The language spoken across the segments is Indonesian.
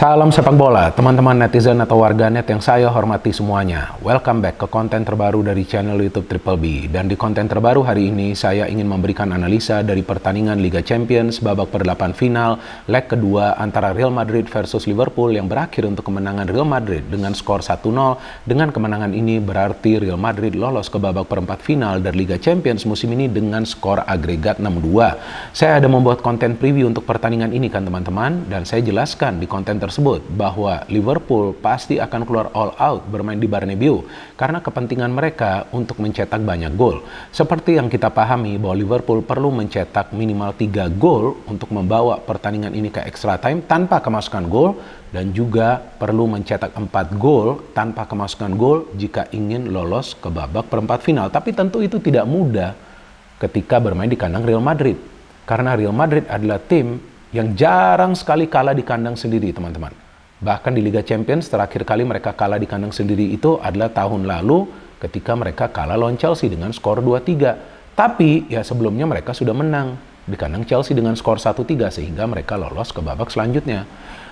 Salam sepak bola, teman-teman netizen atau warganet yang saya hormati semuanya. Welcome back ke konten terbaru dari channel YouTube Triple B. Dan di konten terbaru hari ini, saya ingin memberikan analisa dari pertandingan Liga Champions babak perdelapan final, leg kedua antara Real Madrid versus Liverpool yang berakhir untuk kemenangan Real Madrid dengan skor 1-0. Dengan kemenangan ini berarti Real Madrid lolos ke babak perempat final dari Liga Champions musim ini dengan skor agregat 6-2. Saya ada membuat konten preview untuk pertandingan ini kan teman-teman, dan saya jelaskan di konten ter tersebut bahwa Liverpool pasti akan keluar all out bermain di Bernabeu karena kepentingan mereka untuk mencetak banyak gol. Seperti yang kita pahami bahwa Liverpool perlu mencetak minimal 3 gol untuk membawa pertandingan ini ke extra time tanpa kemasukan gol dan juga perlu mencetak 4 gol tanpa kemasukan gol jika ingin lolos ke babak perempat final. Tapi tentu itu tidak mudah ketika bermain di kandang Real Madrid. Karena Real Madrid adalah tim yang jarang sekali kalah di kandang sendiri, teman-teman. Bahkan di Liga Champions terakhir kali mereka kalah di kandang sendiri itu adalah tahun lalu ketika mereka kalah lawan Chelsea dengan skor 2-3. Tapi ya sebelumnya mereka sudah menang di kandang Chelsea dengan skor 1-3 sehingga mereka lolos ke babak selanjutnya.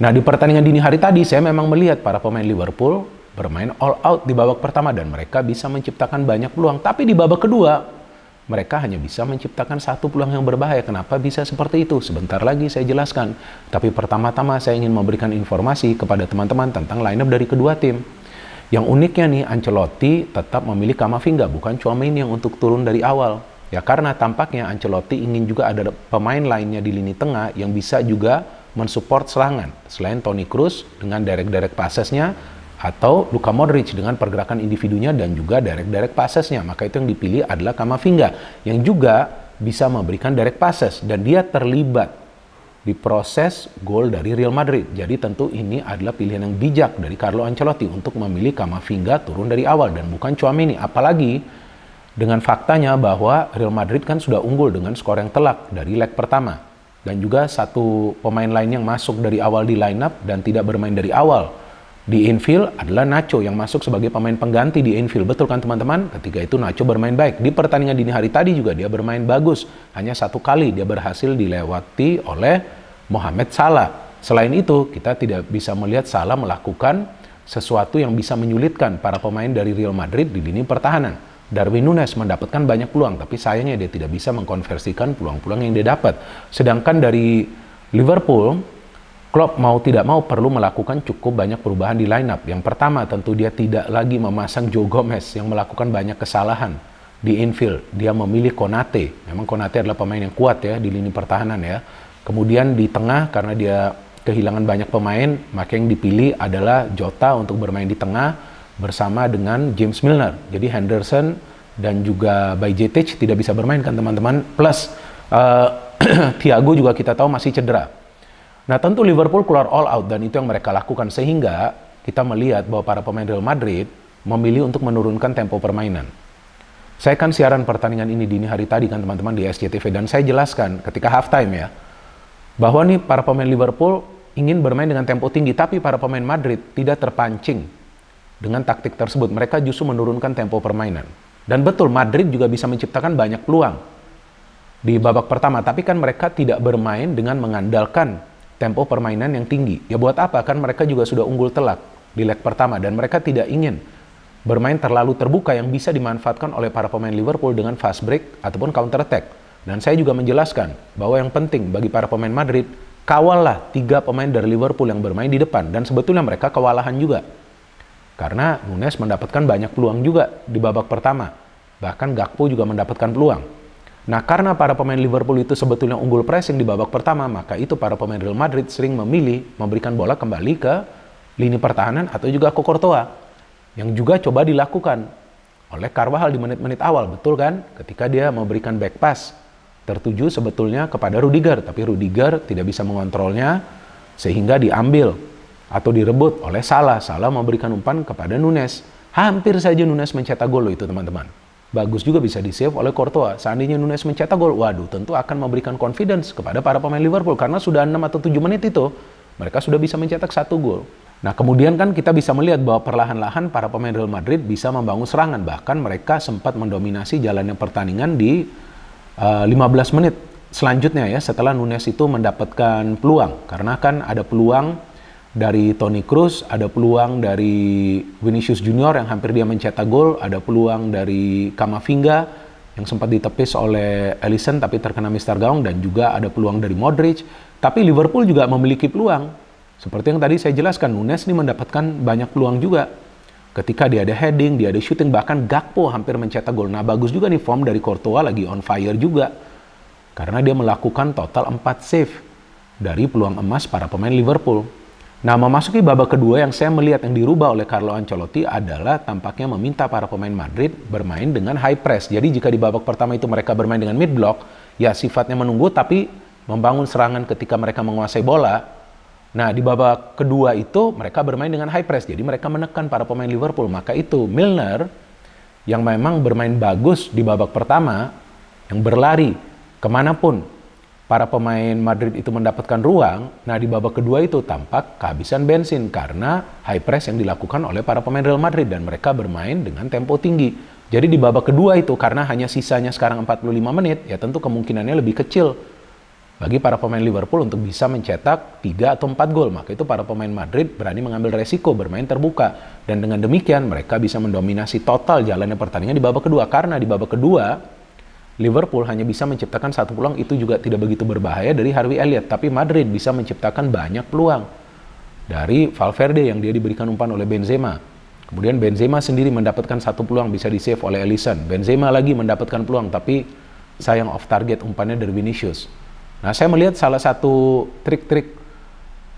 Nah, di pertandingan dini hari tadi saya memang melihat para pemain Liverpool bermain all out di babak pertama dan mereka bisa menciptakan banyak peluang. Tapi di babak kedua mereka hanya bisa menciptakan satu peluang yang berbahaya. Kenapa bisa seperti itu? Sebentar lagi saya jelaskan. Tapi pertama-tama saya ingin memberikan informasi kepada teman-teman tentang lineup dari kedua tim. Yang uniknya nih, Ancelotti tetap memilih Kamavinga, bukan Chouameni yang untuk turun dari awal. Ya karena tampaknya Ancelotti ingin juga ada pemain lainnya di lini tengah yang bisa juga mensupport serangan. Selain Toni Kroos dengan derek direct passesnya, atau Luka Modric dengan pergerakan individunya dan juga direct-direct passesnya. Maka itu yang dipilih adalah Kamavinga yang juga bisa memberikan direct passes dan dia terlibat di proses gol dari Real Madrid. Jadi tentu ini adalah pilihan yang bijak dari Carlo Ancelotti untuk memilih Kamavinga turun dari awal dan bukan Chouameni. Apalagi dengan faktanya bahwa Real Madrid kan sudah unggul dengan skor yang telak dari leg pertama. Dan juga satu pemain lain yang masuk dari awal di lineup dan tidak bermain dari awal di infield adalah Nacho yang masuk sebagai pemain pengganti di infield. Betul kan teman-teman? Ketika itu Nacho bermain baik. Di pertandingan dini hari tadi juga dia bermain bagus. Hanya satu kali dia berhasil dilewati oleh Mohamed Salah. Selain itu, kita tidak bisa melihat Salah melakukan sesuatu yang bisa menyulitkan para pemain dari Real Madrid di lini pertahanan. Darwin Nunes mendapatkan banyak peluang, tapi sayangnya dia tidak bisa mengkonversikan peluang-peluang yang dia dapat. Sedangkan dari Liverpool, Klopp mau tidak mau perlu melakukan cukup banyak perubahan di lineup. Yang pertama tentu dia tidak lagi memasang Joe Gomez yang melakukan banyak kesalahan di infield. Dia memilih Konate. Memang Konate adalah pemain yang kuat ya di lini pertahanan ya. Kemudian di tengah karena dia kehilangan banyak pemain, maka yang dipilih adalah Jota untuk bermain di tengah bersama dengan James Milner. Jadi Henderson dan juga Bajetic tidak bisa bermain kan teman-teman. Plus uh, Thiago juga kita tahu masih cedera Nah tentu Liverpool keluar all out dan itu yang mereka lakukan sehingga kita melihat bahwa para pemain Real Madrid memilih untuk menurunkan tempo permainan. Saya kan siaran pertandingan ini dini hari tadi kan teman-teman di SCTV dan saya jelaskan ketika halftime ya bahwa nih para pemain Liverpool ingin bermain dengan tempo tinggi tapi para pemain Madrid tidak terpancing dengan taktik tersebut. Mereka justru menurunkan tempo permainan. Dan betul Madrid juga bisa menciptakan banyak peluang di babak pertama tapi kan mereka tidak bermain dengan mengandalkan tempo permainan yang tinggi. Ya buat apa? Kan mereka juga sudah unggul telak di leg pertama dan mereka tidak ingin bermain terlalu terbuka yang bisa dimanfaatkan oleh para pemain Liverpool dengan fast break ataupun counter attack. Dan saya juga menjelaskan bahwa yang penting bagi para pemain Madrid, kawallah tiga pemain dari Liverpool yang bermain di depan. Dan sebetulnya mereka kewalahan juga. Karena Nunes mendapatkan banyak peluang juga di babak pertama. Bahkan Gakpo juga mendapatkan peluang. Nah, karena para pemain Liverpool itu sebetulnya unggul pressing di babak pertama, maka itu para pemain Real Madrid sering memilih memberikan bola kembali ke lini pertahanan atau juga ke Courtois yang juga coba dilakukan oleh Carvajal di menit-menit awal, betul kan? Ketika dia memberikan back pass tertuju sebetulnya kepada Rudiger, tapi Rudiger tidak bisa mengontrolnya sehingga diambil atau direbut oleh Salah. Salah memberikan umpan kepada Nunes. Hampir saja Nunes mencetak gol itu, teman-teman bagus juga bisa di save oleh Courtois. Seandainya Nunes mencetak gol, waduh tentu akan memberikan confidence kepada para pemain Liverpool karena sudah 6 atau 7 menit itu mereka sudah bisa mencetak satu gol. Nah, kemudian kan kita bisa melihat bahwa perlahan-lahan para pemain Real Madrid bisa membangun serangan. Bahkan mereka sempat mendominasi jalannya pertandingan di uh, eh, 15 menit selanjutnya ya setelah Nunes itu mendapatkan peluang. Karena kan ada peluang dari Tony Cruz ada peluang dari Vinicius Junior yang hampir dia mencetak gol, ada peluang dari Kamavinga yang sempat ditepis oleh Ellison tapi terkena mister gaung dan juga ada peluang dari Modric. Tapi Liverpool juga memiliki peluang. Seperti yang tadi saya jelaskan, Nunes ini mendapatkan banyak peluang juga. Ketika dia ada heading, dia ada shooting, bahkan Gakpo hampir mencetak gol. Nah bagus juga nih form dari Courtois lagi on fire juga. Karena dia melakukan total 4 save dari peluang emas para pemain Liverpool. Nah, memasuki babak kedua yang saya melihat yang dirubah oleh Carlo Ancelotti adalah tampaknya meminta para pemain Madrid bermain dengan high press. Jadi jika di babak pertama itu mereka bermain dengan mid block, ya sifatnya menunggu tapi membangun serangan ketika mereka menguasai bola. Nah, di babak kedua itu mereka bermain dengan high press. Jadi mereka menekan para pemain Liverpool. Maka itu Milner yang memang bermain bagus di babak pertama yang berlari kemanapun para pemain Madrid itu mendapatkan ruang, nah di babak kedua itu tampak kehabisan bensin karena high press yang dilakukan oleh para pemain Real Madrid dan mereka bermain dengan tempo tinggi. Jadi di babak kedua itu karena hanya sisanya sekarang 45 menit, ya tentu kemungkinannya lebih kecil bagi para pemain Liverpool untuk bisa mencetak 3 atau 4 gol. Maka itu para pemain Madrid berani mengambil resiko bermain terbuka. Dan dengan demikian mereka bisa mendominasi total jalannya pertandingan di babak kedua. Karena di babak kedua Liverpool hanya bisa menciptakan satu peluang itu juga tidak begitu berbahaya dari Harvey Elliott, tapi Madrid bisa menciptakan banyak peluang dari Valverde yang dia diberikan umpan oleh Benzema. Kemudian Benzema sendiri mendapatkan satu peluang bisa di-save oleh Alisson. Benzema lagi mendapatkan peluang tapi sayang off target umpannya dari Vinicius. Nah, saya melihat salah satu trik-trik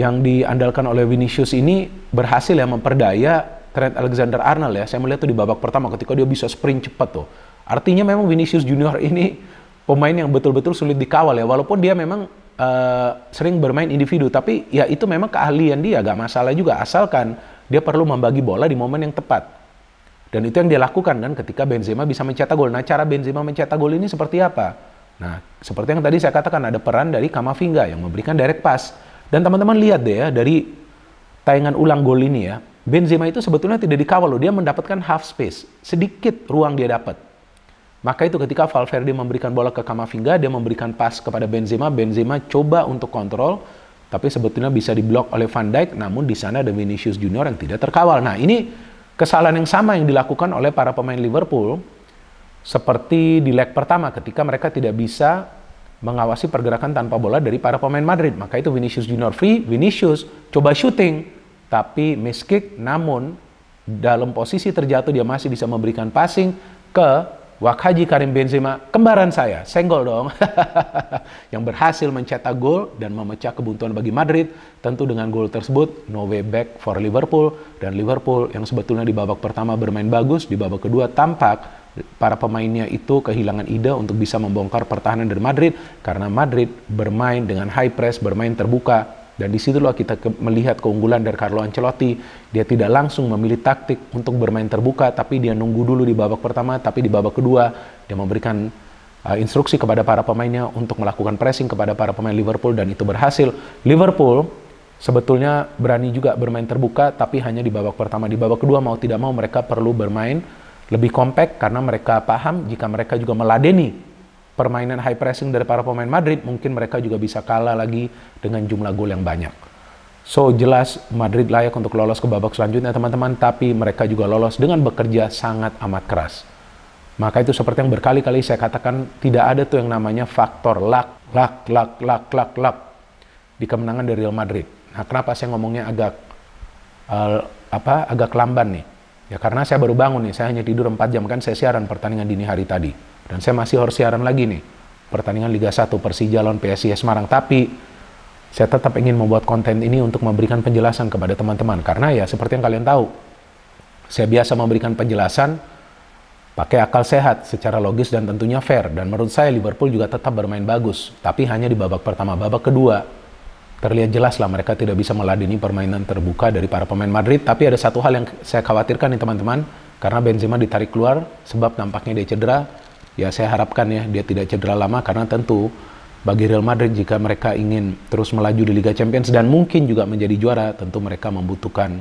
yang diandalkan oleh Vinicius ini berhasil ya memperdaya Trent Alexander-Arnold ya. Saya melihat tuh di babak pertama ketika dia bisa sprint cepat tuh Artinya memang Vinicius Junior ini pemain yang betul-betul sulit dikawal ya. Walaupun dia memang uh, sering bermain individu, tapi ya itu memang keahlian dia, gak masalah juga asalkan dia perlu membagi bola di momen yang tepat. Dan itu yang dia lakukan kan ketika Benzema bisa mencetak gol. Nah, cara Benzema mencetak gol ini seperti apa? Nah, seperti yang tadi saya katakan ada peran dari Kamavinga yang memberikan direct pass. Dan teman-teman lihat deh ya dari tayangan ulang gol ini ya. Benzema itu sebetulnya tidak dikawal loh, dia mendapatkan half space. Sedikit ruang dia dapat. Maka itu ketika Valverde memberikan bola ke Kamavinga, dia memberikan pas kepada Benzema, Benzema coba untuk kontrol, tapi sebetulnya bisa diblok oleh Van Dijk, namun di sana ada Vinicius Junior yang tidak terkawal. Nah ini kesalahan yang sama yang dilakukan oleh para pemain Liverpool, seperti di leg pertama ketika mereka tidak bisa mengawasi pergerakan tanpa bola dari para pemain Madrid. Maka itu Vinicius Junior free, Vinicius coba shooting, tapi miss kick, namun dalam posisi terjatuh dia masih bisa memberikan passing ke Haji Karim Benzema, kembaran saya, senggol dong. yang berhasil mencetak gol dan memecah kebuntuan bagi Madrid, tentu dengan gol tersebut, no way back for Liverpool. Dan Liverpool yang sebetulnya di babak pertama bermain bagus, di babak kedua tampak para pemainnya itu kehilangan ide untuk bisa membongkar pertahanan dari Madrid karena Madrid bermain dengan high press, bermain terbuka dan disitulah kita ke melihat keunggulan dari Carlo Ancelotti. Dia tidak langsung memilih taktik untuk bermain terbuka, tapi dia nunggu dulu di babak pertama, tapi di babak kedua dia memberikan uh, instruksi kepada para pemainnya untuk melakukan pressing kepada para pemain Liverpool dan itu berhasil. Liverpool sebetulnya berani juga bermain terbuka, tapi hanya di babak pertama. Di babak kedua mau tidak mau mereka perlu bermain lebih kompak karena mereka paham jika mereka juga meladeni permainan high pressing dari para pemain Madrid, mungkin mereka juga bisa kalah lagi dengan jumlah gol yang banyak. So, jelas Madrid layak untuk lolos ke babak selanjutnya, teman-teman, tapi mereka juga lolos dengan bekerja sangat amat keras. Maka itu seperti yang berkali-kali saya katakan, tidak ada tuh yang namanya faktor luck, luck, luck, luck, luck, luck di kemenangan dari Real Madrid. Nah, kenapa saya ngomongnya agak uh, apa agak lamban nih? Ya karena saya baru bangun nih, saya hanya tidur 4 jam kan saya siaran pertandingan dini hari tadi. Dan saya masih harus siaran lagi nih. Pertandingan Liga 1 Persija lawan PSIS Semarang. Tapi saya tetap ingin membuat konten ini untuk memberikan penjelasan kepada teman-teman. Karena ya seperti yang kalian tahu, saya biasa memberikan penjelasan pakai akal sehat secara logis dan tentunya fair. Dan menurut saya Liverpool juga tetap bermain bagus. Tapi hanya di babak pertama, babak kedua terlihat jelas lah mereka tidak bisa meladeni permainan terbuka dari para pemain Madrid. Tapi ada satu hal yang saya khawatirkan nih teman-teman, karena Benzema ditarik keluar sebab nampaknya dia cedera. Ya saya harapkan ya dia tidak cedera lama karena tentu bagi Real Madrid jika mereka ingin terus melaju di Liga Champions dan mungkin juga menjadi juara, tentu mereka membutuhkan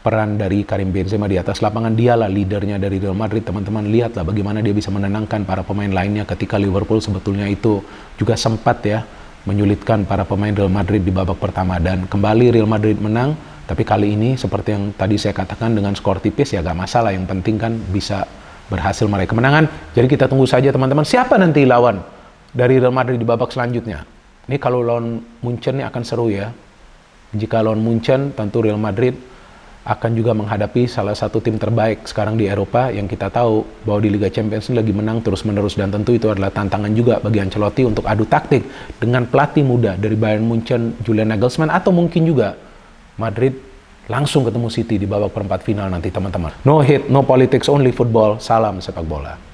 peran dari Karim Benzema di atas lapangan. Dialah leadernya dari Real Madrid, teman-teman. Lihatlah bagaimana dia bisa menenangkan para pemain lainnya ketika Liverpool sebetulnya itu juga sempat ya menyulitkan para pemain Real Madrid di babak pertama dan kembali Real Madrid menang tapi kali ini seperti yang tadi saya katakan dengan skor tipis ya gak masalah yang penting kan bisa berhasil meraih kemenangan jadi kita tunggu saja teman-teman siapa nanti lawan dari Real Madrid di babak selanjutnya ini kalau lawan Munchen ini akan seru ya jika lawan Munchen tentu Real Madrid akan juga menghadapi salah satu tim terbaik sekarang di Eropa yang kita tahu bahwa di Liga Champions lagi menang terus-menerus dan tentu itu adalah tantangan juga bagi Ancelotti untuk adu taktik dengan pelatih muda dari Bayern Munchen Julian Nagelsmann atau mungkin juga Madrid langsung ketemu City di babak perempat final nanti teman-teman. No hit, no politics, only football. Salam sepak bola.